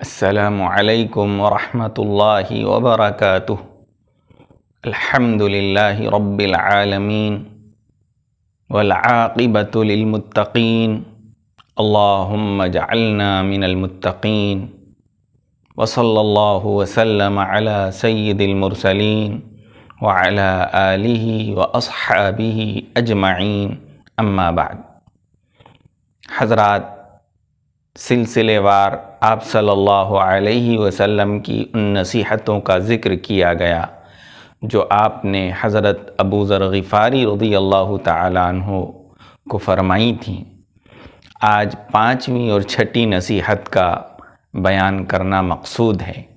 السلام عليكم ورحمة الله وبركاته الحمد لله رب العالمين والعاقبة للمتقين اللهم اجعلنا من المتقين وصلى الله وسلم على سيد المرسلين وعلى آله وأصحابه أجمعين أما بعد حضرات सिलसिलेवार आप सल्लल्लाहु अलैहि वसल्लम की उन नसीहतों का ज़िक्र किया गया जो आपने हज़रत अबू ज़र रदी अल्लाह तु को फ़रमाई थी आज पाँचवीं और छठी नसीहत का बयान करना मकसूद है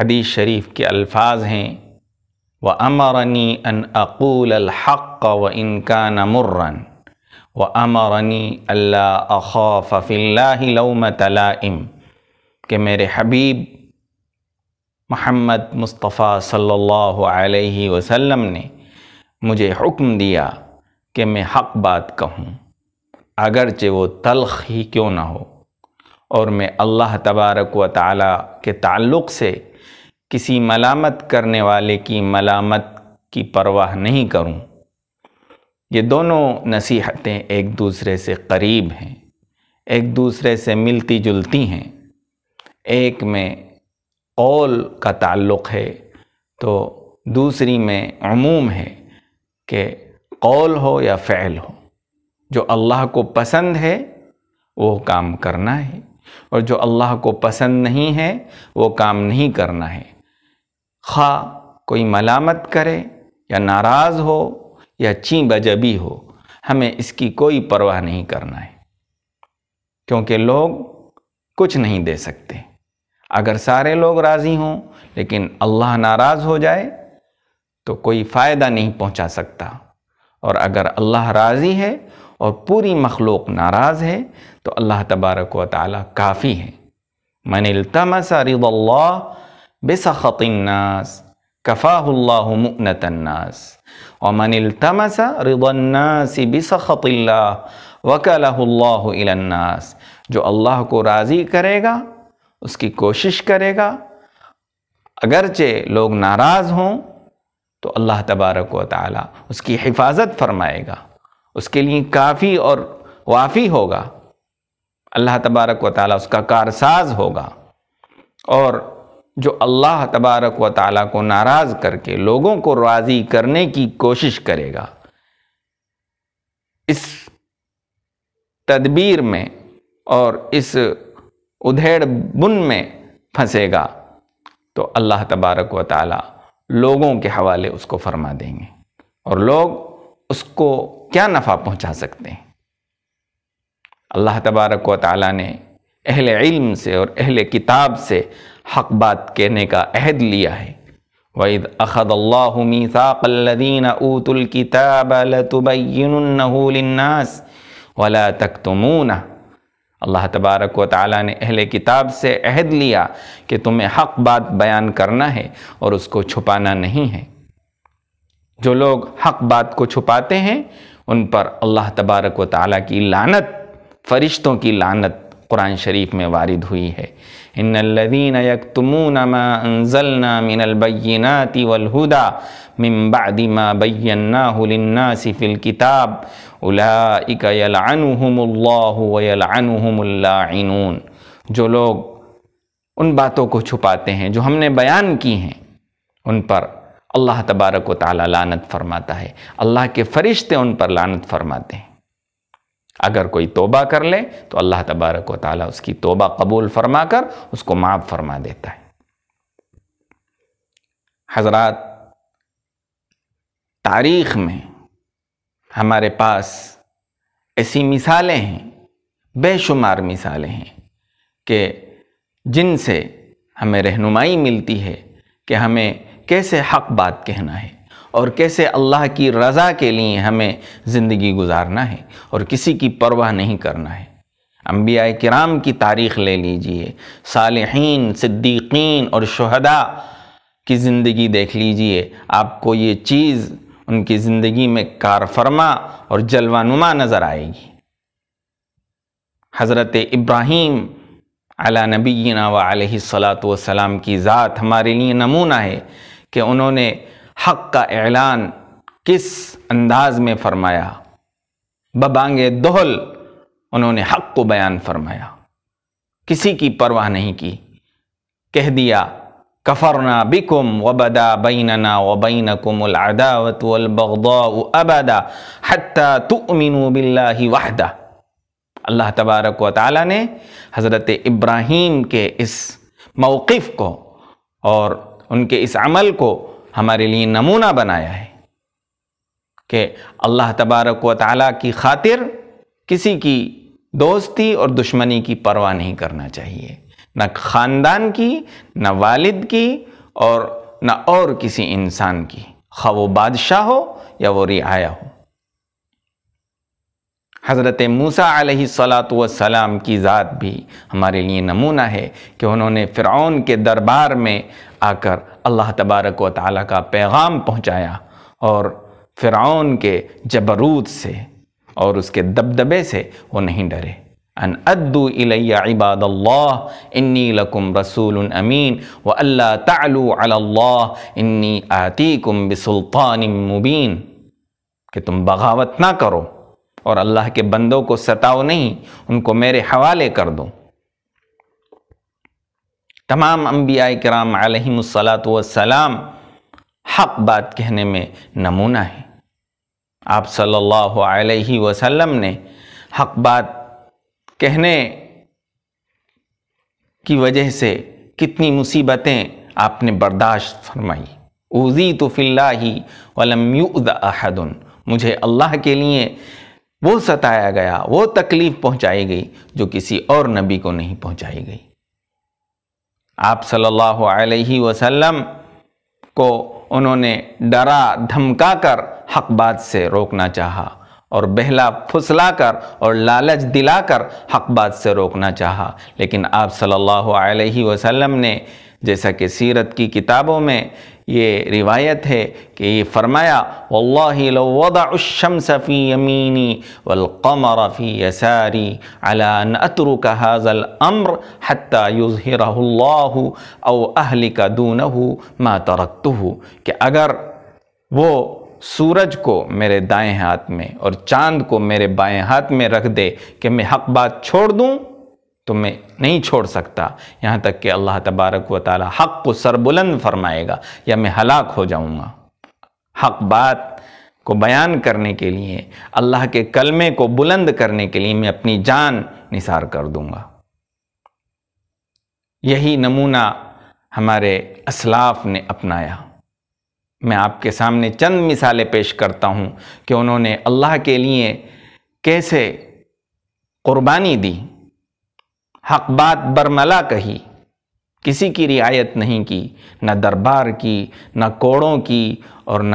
हदीस शरीफ के अल्फाज हैं व अमरनी अन अक़ूल हक़ व इनका नमर्रन व अमरनी अल्लाह अखाफ़ फ़िल्लाम तलाइम कि मेरे हबीब मोहम्मद मुस्तफ़ा सल्लल्लाहु अलैहि वसल्लम ने मुझे हुक्म दिया कि मैं हक बात कहूँ अगरचे वो तलख ही क्यों ना हो और मैं अल्लाह तबारक व ताली के ताल्लुक़ से किसी मलामत करने वाले की मलामत की परवाह नहीं करूँ ये दोनों नसीहतें एक दूसरे से करीब हैं एक दूसरे से मिलती जुलती हैं एक में कौल का ताल्लुक़ है तो दूसरी में अमूम है कि कौल हो या फ़ैल हो जो अल्लाह को पसंद है वो काम करना है और जो अल्लाह को पसंद नहीं है वो काम नहीं करना है खा कोई मलामत करे या नाराज़ हो या ची बजबी हो हमें इसकी कोई परवाह नहीं करना है क्योंकि लोग कुछ नहीं दे सकते अगर सारे लोग राज़ी हों लेकिन अल्लाह नाराज़ हो जाए तो कोई फ़ायदा नहीं पहुंचा सकता और अगर अल्लाह राज़ी है और पूरी मखलूक नाराज़ है तो अल्लाह तबारक व काफ़ी है मन तमसा रिदल्ला बेसख़तिन्नास कफ़ाहुल्लामतन्नास वमनतमसा जो अल्लाह को राज़ी करेगा उसकी कोशिश करेगा अगरचे लोग नाराज़ हों तो अल्लाह तबारक व ताली उसकी हिफाजत फरमाएगा उसके लिए काफ़ी और वाफ़ी होगा अल्लाह तबारक व ताली उसका कारसाज होगा और जो अल्लाह तबारक व ताला को नाराज़ करके लोगों को राज़ी करने की कोशिश करेगा इस तदबीर में और इस उधेड़ बुन में फंसेगा तो अल्लाह तबारक व ताला लोगों के हवाले उसको फरमा देंगे और लोग उसको क्या नफ़ा पहुंचा सकते हैं अल्लाह तबारक व ताला ने अहल इल्म से और अहले किताब से हक बात कहने का अहद लिया है वैद अखदल्लामीसाक़ीन ऊतुलकिताबलतुबैननास वला तक तुमूना अल्लाह तबारक व ने अहल किताब से अहद लिया कि तुम्हें हक बात बयान करना है और उसको छुपाना नहीं है जो लोग हक बात को छुपाते हैं उन पर अल्लाह तबारक व की लानत फरिश्तों की लानत कुरान शरीफ में वारिद हुई है इन लदीन यकतमून मनजलना मिनलबैनाति वलहुदा मिम्बादी बैन्ना सिफिल किताब उलाकमल्लाहमल्लानून जो लोग उन बातों को छुपाते हैं जो हमने बयान की हैं उन पर अल्लाह तबारक व ताली लानत फरमाता है अल्लाह के फरिश्ते उन पर लानत फरमाते हैं अगर कोई तोबा कर ले तो अल्लाह तबारक व उसकी तोबा कबूल फरमा कर उसको माफ़ फरमा देता है हजरत तारीख़ में हमारे पास ऐसी मिसालें हैं बेशुमार मिसालें हैं कि जिनसे हमें रहनुमाई मिलती है कि हमें कैसे हक बात कहना है और कैसे अल्लाह की रज़ा के लिए हमें ज़िंदगी गुजारना है और किसी की परवाह नहीं करना है अम्बिया कराम की तारीख़ ले लीजिए सालहीन सिद्दीकीन और शहदा की ज़िंदगी देख लीजिए आपको ये चीज़ उनकी ज़िंदगी में कारफरमा और जलवानुमा नज़र आएगी हज़रत इब्राहीम अला नबीना व सलात वसलाम की ज़ात हमारे लिए नमूना है कि उन्होंने हक का ऐलान किस अंदाज में फरमाया बबांगे दोहल उन्होंने हक को बयान फरमाया किसी की परवाह नहीं की कह दिया कफरना बिकुम वबदा बैनना वबैनकुम अदावत वलबदा अबदा हत्ता तुमिनु बिल्लाहि वहदा अल्लाह तबारक व ताली ने हज़रत इब्राहिम के इस मौक़ को और उनके इस अमल को हमारे लिए नमूना बनाया है कि अल्लाह तबारक व ताली की खातिर किसी की दोस्ती और दुश्मनी की परवाह नहीं करना चाहिए न ख़ानदान की न वालिद की और न और किसी इंसान की खा वो बादशाह हो या वो रियाया हो हज़रत मूसा सलाम की ज़ात भी हमारे लिए नमूना है कि उन्होंने फ़िरौन के दरबार में आकर अल्लाह तबारक व ताली का पैगाम पहुँचाया और फ़िरौन के जबरूद से और उसके दबदबे से वो नहीं डरे अन अद्दू इलैया इबाद इन्नी लकुम रसूल अमीन व अल्ला तालू अल्लाह इन्नी आतीकुम बिसुल्तान मुबीन कि तुम बगावत ना करो और अल्लाह के बंदों को सताओ नहीं उनको मेरे हवाले कर दो तमाम अम्बिया कराम वसलाम हक बात कहने में नमूना है आप सल्लल्लाहु अलैहि वसल्लम ने हक बात कहने की वजह से कितनी मुसीबतें आपने बर्दाश्त फरमाई उजी तो फिल्ला ही वलमयूद अहदन मुझे अल्लाह के लिए वो सताया गया वो तकलीफ़ पहुंचाई गई जो किसी और नबी को नहीं पहुंचाई गई आप सल्लल्लाहु अलैहि वसल्लम को उन्होंने डरा धमका कर हक बात से रोकना चाहा और बहला फुसला कर और लालच दिलाकर हक बात से रोकना चाहा लेकिन आप सल्लल्लाहु अलैहि वसल्लम ने जैसा कि सीरत की किताबों में ये रिवायत है कि ये फरमाया वल्लाशम सफ़ी यमीनी वलकमर फ़ी यसारी अलान का हाजल अम्र हती युज़रल्लाहू का दून मा तरक्त कि अगर वो सूरज को मेरे दाएं हाथ में और चांद को मेरे बाएं हाथ में रख दे कि मैं हक बात छोड़ दूँ तो मैं नहीं छोड़ सकता यहाँ तक कि अल्लाह तबारक व ताली हक़ को सरबुलंद फरमाएगा या मैं हलाक हो जाऊँगा हक बात को बयान करने के लिए अल्लाह के कलमे को बुलंद करने के लिए मैं अपनी जान निसार कर दूंगा यही नमूना हमारे असलाफ ने अपनाया मैं आपके सामने चंद मिसालें पेश करता हूँ कि उन्होंने अल्लाह के लिए कैसे कुर्बानी दी हक बात बरमला कही किसी की रियायत नहीं की न दरबार की न कोड़ों की और न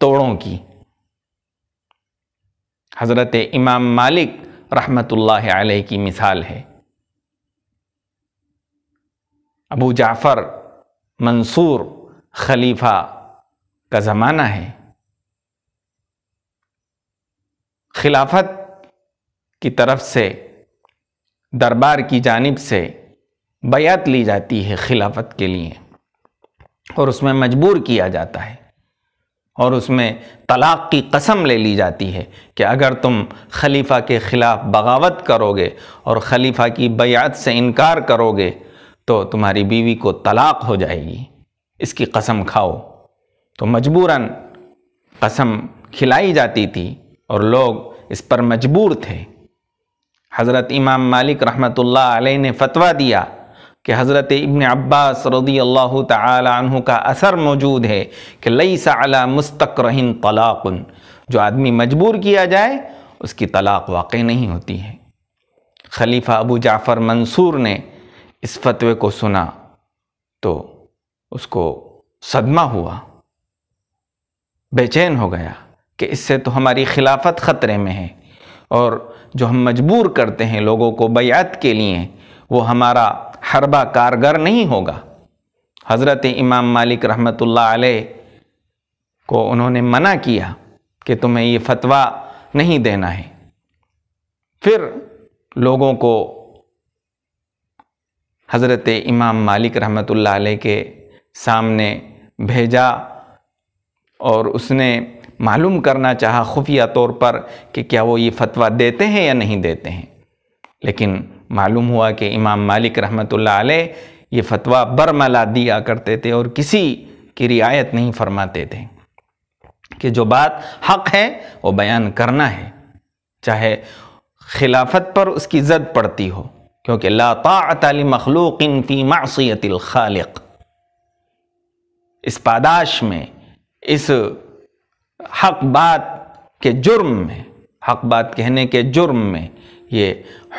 तोड़ों की हज़रत इमाम मालिक रहमतुल्लाह अलैह की मिसाल है अबू जाफ़र मंसूर खलीफा का ज़माना है खिलाफत की तरफ से दरबार की जानब से बयात ली जाती है खिलाफत के लिए और उसमें मजबूर किया जाता है और उसमें तलाक़ की कसम ले ली जाती है कि अगर तुम खलीफ़ा के ख़िलाफ़ बगावत करोगे और खलीफ़ा की बयात से इनकार करोगे तो तुम्हारी बीवी को तलाक़ हो जाएगी इसकी कसम खाओ तो मजबूरन कसम खिलाई जाती थी और लोग इस पर मजबूर थे हज़रत इमाम मालिक रहमतुल्लाह अलैह ने फतवा दिया कि हज़रत इबन अब्बास रदी अल्लाह तु का असर मौजूद है कि लई सला मुस्तकरहन तलाक़न जो आदमी मजबूर किया जाए उसकी तलाक़ वाक़ नहीं होती है खलीफा अबू जाफ़र मंसूर ने इस फतवे को सुना तो उसको सदमा हुआ बेचैन हो गया कि इससे तो हमारी खिलाफत ख़तरे में है और जो हम मजबूर करते हैं लोगों को बैत के लिए वो हमारा हरबा कारगर नहीं होगा हज़रत इमाम मालिक रहमतुल्लाह अलैह को उन्होंने मना किया कि तुम्हें ये फतवा नहीं देना है फिर लोगों को हज़रत इमाम मालिक रहमतुल्लाह अलैह के सामने भेजा और उसने मालूम करना चाहा खुफिया तौर पर कि क्या वो ये फतवा देते हैं या नहीं देते हैं लेकिन मालूम हुआ कि इमाम मालिक रहमत ये फतवा बरमला दिया करते थे और किसी की रियायत नहीं फरमाते थे कि जो बात हक है वो बयान करना है चाहे खिलाफत पर उसकी जद पड़ती हो क्योंकि लाताली मखलूक फ़ी मासीतिल खालिक इस पादाश में इस हक बात के जुर्म में हक बात कहने के जुर्म में ये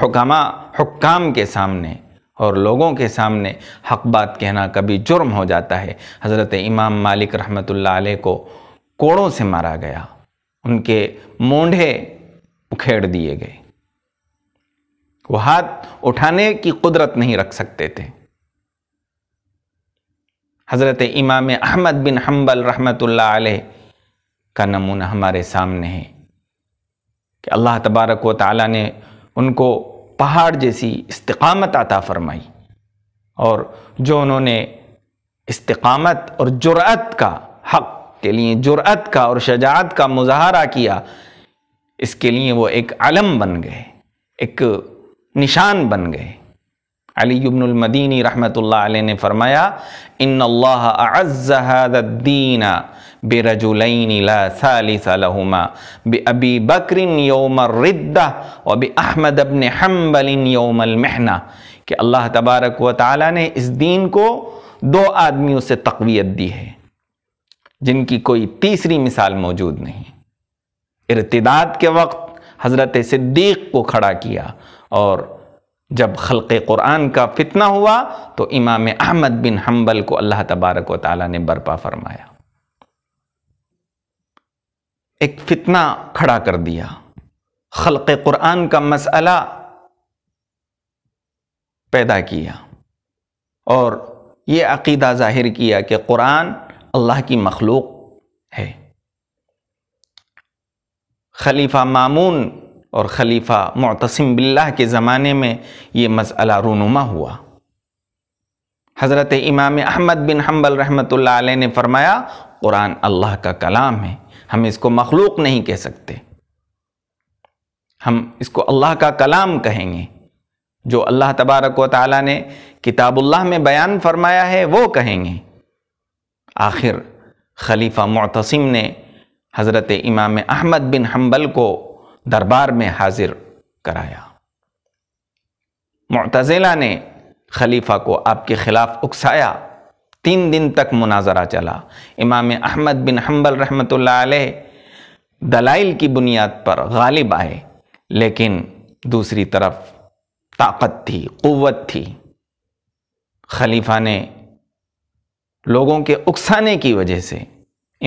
हुकमा हुक्काम के सामने और लोगों के सामने हक बात कहना कभी जुर्म हो जाता है हज़रत इमाम मालिक रहमतुल्लाह अलैह को कोड़ों से मारा गया उनके मोंढे उखेड़ दिए गए वो हाथ उठाने की कुदरत नहीं रख सकते थे हज़रत इमाम अहमद बिन हम्बल रहमतुल्लाह अलैह का नमूना हमारे सामने है कि अल्लाह तबारक व ताली ने उनको पहाड़ जैसी इस्तकामत आता फरमाई और जो उन्होंने इस्तकामत और जुरात का हक के लिए जुरात का और शजात का मुजाहरा किया इसके लिए वो एक आलम बन गए एक निशान बन गए अली इब्नुलमदीनी रहमत ने फरमाया इन अल्लाह अज़्ज़दीना बेरजुलैन ला सालिसलहुमा बे अबी बकरिन योम रिद्दा और बे अहमद अबन हम्बलिन महना कि अल्लाह तबारक व ताली ने इस दीन को दो आदमियों से तकवीत दी है जिनकी कोई तीसरी मिसाल मौजूद नहीं इरतदाद के वक्त हज़रत सिद्दीक़ को खड़ा किया और जब खलक़ क़ुरान का फितना हुआ तो इमाम अहमद बिन हम्बल को अल्लाह तबारक व ताली ने बर्पा फरमाया एक फितना खड़ा कर दिया खलक कुरान का मसला पैदा किया और ये अकीदा जाहिर किया कि कुरान अल्लाह की मखलूक है खलीफा मामून और खलीफा मोतसम बिल्ला के ज़माने में ये मसला रूनुमा हुआ हज़रत इमाम अहमद बिन हम्बल रहमत ने फ़रमाया कुरान अल्लाह का कलाम है हम इसको मखलूक नहीं कह सकते हम इसको अल्लाह का कलाम कहेंगे जो अल्लाह तबारक व ताली ने किताबुल्लाह में बयान फरमाया है वो कहेंगे आखिर खलीफा मुतसिम ने हज़रत इमाम अहमद बिन हम्बल को दरबार में हाजिर कराया मुतज़िला ने खलीफा को आपके ख़िलाफ़ उकसाया तीन दिन तक मुनाजरा चला इमाम अहमद बिन हम्बल रहमत दलाइल की बुनियाद पर गालिब आए लेकिन दूसरी तरफ ताकत थी क़वत थी खलीफा ने लोगों के उकसाने की वजह से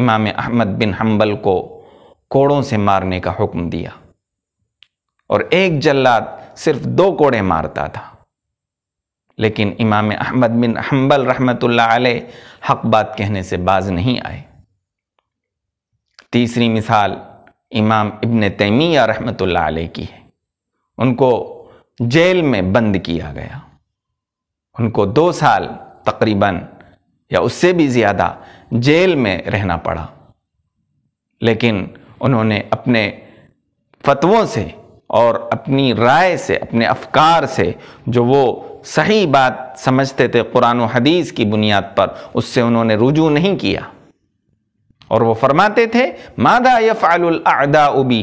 इमाम अहमद बिन हम्बल को कोड़ों से मारने का हुक्म दिया और एक जल्लाद सिर्फ दो कोड़े मारता था लेकिन इमाम अहमद बिन हम्बल रहमतुल्लाह अलैह हक बात कहने से बाज नहीं आए तीसरी मिसाल इमाम इब्न तैमिया रहमतुल्लाह अलैह की है उनको जेल में बंद किया गया उनको दो साल तकरीबन या उससे भी ज़्यादा जेल में रहना पड़ा लेकिन उन्होंने अपने फतवों से और अपनी राय से अपने अफकार से जो वो सही बात समझते थे कुरान हदीस की बुनियाद पर उससे उन्होंने रुजू नहीं किया और वो फरमाते थे मादा यफ़ालदा उबी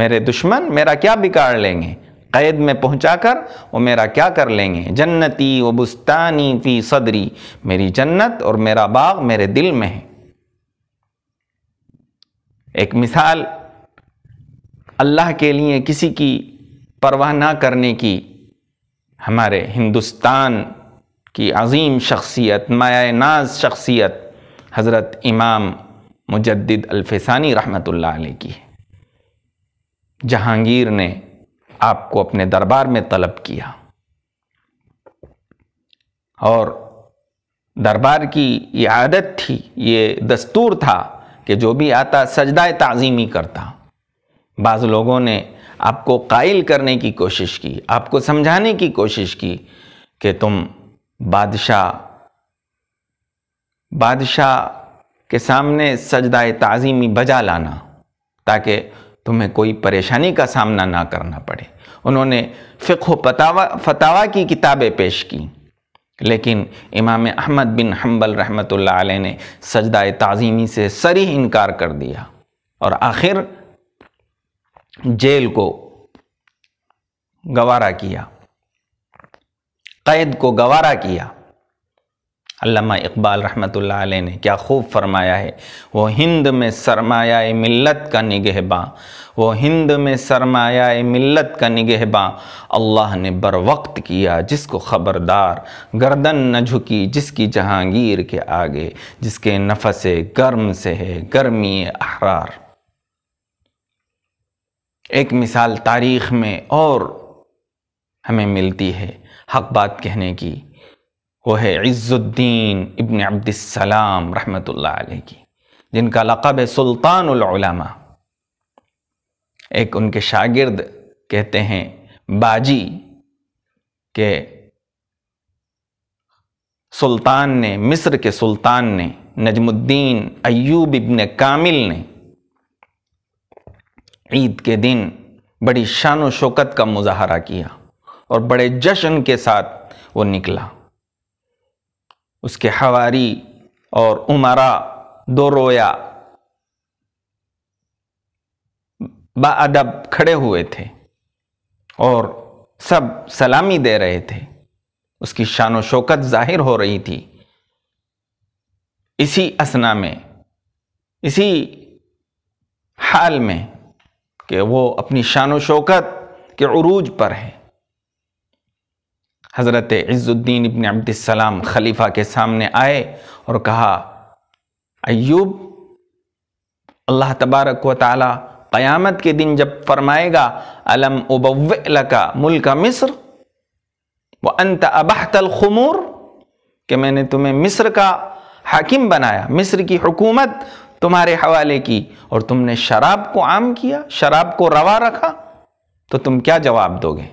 मेरे दुश्मन मेरा क्या बिगाड़ लेंगे कैद में पहुंचाकर वो मेरा क्या कर लेंगे जन्नती व बुस्तानी फ़ी सदरी मेरी जन्नत और मेरा बाग मेरे दिल में है एक मिसाल अल्लाह के लिए किसी की परवाह ना करने की हमारे हिंदुस्तान की अजीम शख्सियत माया नाज शख्सियत हज़रत इमाम मुजद्दिद अल्फिसानी रहमतुल्लाह अलैह की है जहांगीर ने आपको अपने दरबार में तलब किया और दरबार की ये आदत थी ये दस्तूर था कि जो भी आता सजदाए तज़ीमी करता बाज़ लोगों ने आपको कायल करने की कोशिश की आपको समझाने की कोशिश की कि तुम बादशाह बादशाह के सामने सजदाए ताज़ीमी बजा लाना ताकि तुम्हें कोई परेशानी का सामना ना करना पड़े उन्होंने फ़िक्र पतावा फतावा की किताबें पेश की लेकिन इमाम अहमद बिन हम्बल रहमत ने सजदा ताज़ीमी से सरी इनकार कर दिया और आखिर जेल को गवारा किया कैद को गवारा किया अल्लामा इकबाल रहमतुल्लाह अलैह ने क्या खूब फरमाया है वो हिंद में सरमाया मिल्लत का निगहबा वो हिंद में सरमाया मिल्लत का निगहबा अल्लाह ने बर वक्त किया जिसको ख़बरदार गर्दन न झुकी जिसकी जहांगीर के आगे जिसके नफस गर्म से है गर्मी अहरार एक मिसाल तारीख़ में और हमें मिलती है हक बात कहने की वो है इज़्ज़ुद्दीन इब्न अब्दुलसलाम रहमतुल्लाह की जिनका लक़ब है सुल्तानुलमा एक उनके शागिर्द कहते हैं बाजी के सुल्तान ने मिस्र के सुल्तान ने नजमुद्दीन अयूब इब्न कामिल ने ईद के दिन बड़ी शान शौकत का मुजाहरा किया और बड़े जश्न के साथ वो निकला उसके हवारी और उमरा दो रोया बाअदब खड़े हुए थे और सब सलामी दे रहे थे उसकी शान व शौकत जाहिर हो रही थी इसी असना में इसी हाल में कि वो अपनी शान शौकत के अरूज पर हैं हज़रत इज़्ज़ुद्दीन इबन अब्दसलाम खलीफा के सामने आए और कहा अयूब अल्लाह तबारक व ताली क़यामत के दिन जब फरमाएगा अलम उबवलका मुल्क मिस्र व अंत अबहतलखमूर कि मैंने तुम्हें मिस्र का हाकिम बनाया मिस्र की हुकूमत तुम्हारे हवाले की और तुमने शराब को आम किया शराब को रवा रखा तो तुम क्या जवाब दोगे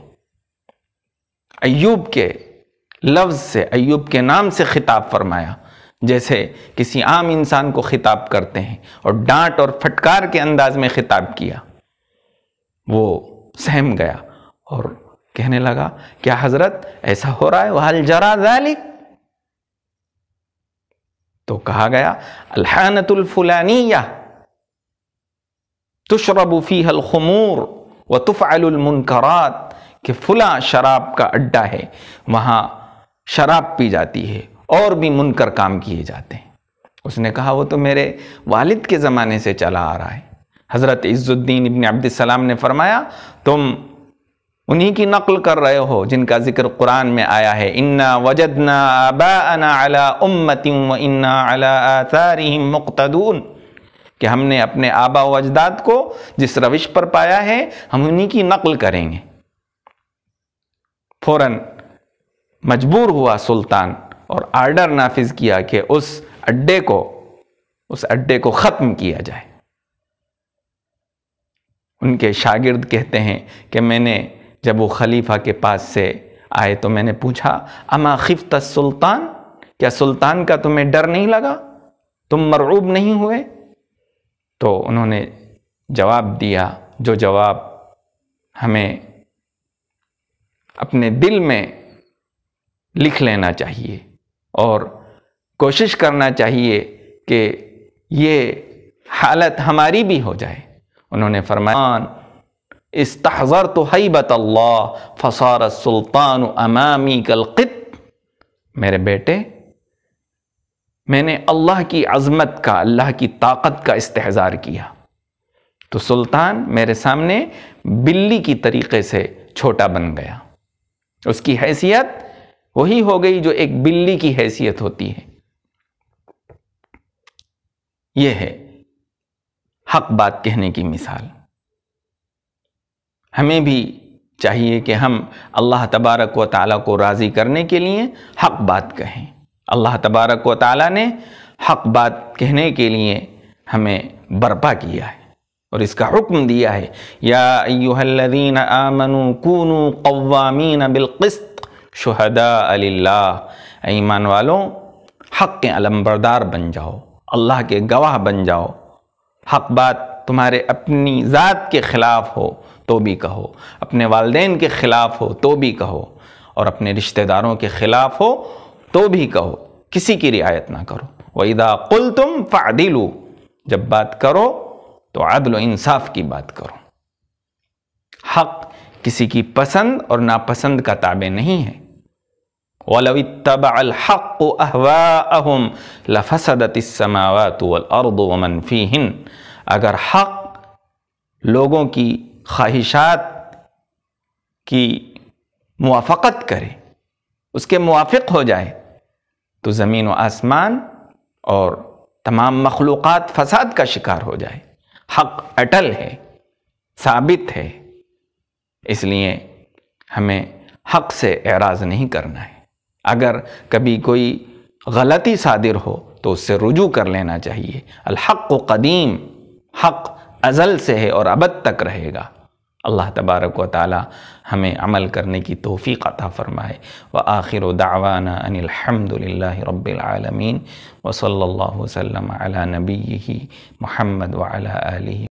अयूब के लफ्ज़ से अयूब के नाम से खिताब फरमाया जैसे किसी आम इंसान को खिताब करते हैं और डांट और फटकार के अंदाज में खिताब किया वो सहम गया और कहने लगा क्या हज़रत ऐसा हो रहा है वाल जरा जालिक तो कहा गया तुशरबुफी हल खमूर व तुफ़ालमुनकरात के फुला शराब का अड्डा है वहां शराब पी जाती है और भी मुनकर काम किए जाते हैं उसने कहा वो तो मेरे वालिद के ज़माने से चला आ रहा है हज़रत इज्जुद्दीन इबन सलाम ने फरमाया तुम उन्हीं की नकल कर रहे हो जिनका जिक्र कुरान में आया है इन्ना वजदना आबाना अला व इन्ना अला कि हमने अपने आबा वजदाद को जिस रविश पर पाया है हम उन्हीं की नकल करेंगे फौरन मजबूर हुआ सुल्तान और आर्डर नाफिज किया कि उस अड्डे को उस अड्डे को ख़त्म किया जाए उनके शागिर्द कहते हैं कि मैंने जब वो खलीफा के पास से आए तो मैंने पूछा अमा खिफ्त सुल्तान क्या सुल्तान का तुम्हें डर नहीं लगा तुम मरूब नहीं हुए तो उन्होंने जवाब दिया जो जवाब हमें अपने दिल में लिख लेना चाहिए और कोशिश करना चाहिए कि ये हालत हमारी भी हो जाए उन्होंने फरमाया इस्तहज़र तो हईबत बतल्ला फसार सुल्तान अमामी कलक़त मेरे बेटे मैंने अल्लाह की अज़मत का अल्लाह की ताकत का इस्तेजार किया तो सुल्तान मेरे सामने बिल्ली की तरीके से छोटा बन गया उसकी हैसियत वही हो गई जो एक बिल्ली की हैसियत होती है यह है हक बात कहने की मिसाल हमें भी चाहिए कि हम अल्लाह तबारक व ताली को राज़ी करने के लिए हक बात कहें अल्लाह तबारक व ताली ने हक बात कहने के लिए हमें बर्पा किया है और इसका हुक्म दिया है यादीन आमनु कूनु कवामीन बिलकस्त शहदा अल्ला ईमान वालों हक के अलम्बरदार बन जाओ अल्लाह के गवाह बन जाओ हक बात तुम्हारे अपनी ज़ात के ख़िलाफ़ हो तो भी कहो अपने वालदेन के ख़िलाफ़ हो तो भी कहो और अपने रिश्तेदारों के ख़िलाफ़ हो तो भी कहो किसी की रियायत ना करो वहीदा कुल तुम फ़ादिलू जब बात करो तो आदल इंसाफ की बात करो हक किसी की पसंद और नापसंद का ताबे नहीं है वलव तबाहक अहवाहम लफसदत वमन अगर हक लोगों की ख्वाहिशात की मुआफ़त करे उसके मुआफ़ हो जाए तो ज़मीन व आसमान और तमाम मखलूक़ फसाद का शिकार हो जाए हक अटल है साबित है इसलिए हमें हक से एराज नहीं करना है अगर कभी कोई गलती सादिर हो तो उससे रुजू कर लेना चाहिए अलहक कदीम हक अज़ल से है और अबद तक रहेगा अल्लाह तबारक व ताली हमें अमल करने की तोहफ़ी अता फ़रमाए व आखिर दावाना अनिलहमदिल्ला रबालमीन वसल्ला वसलम अला नबी महमद वाली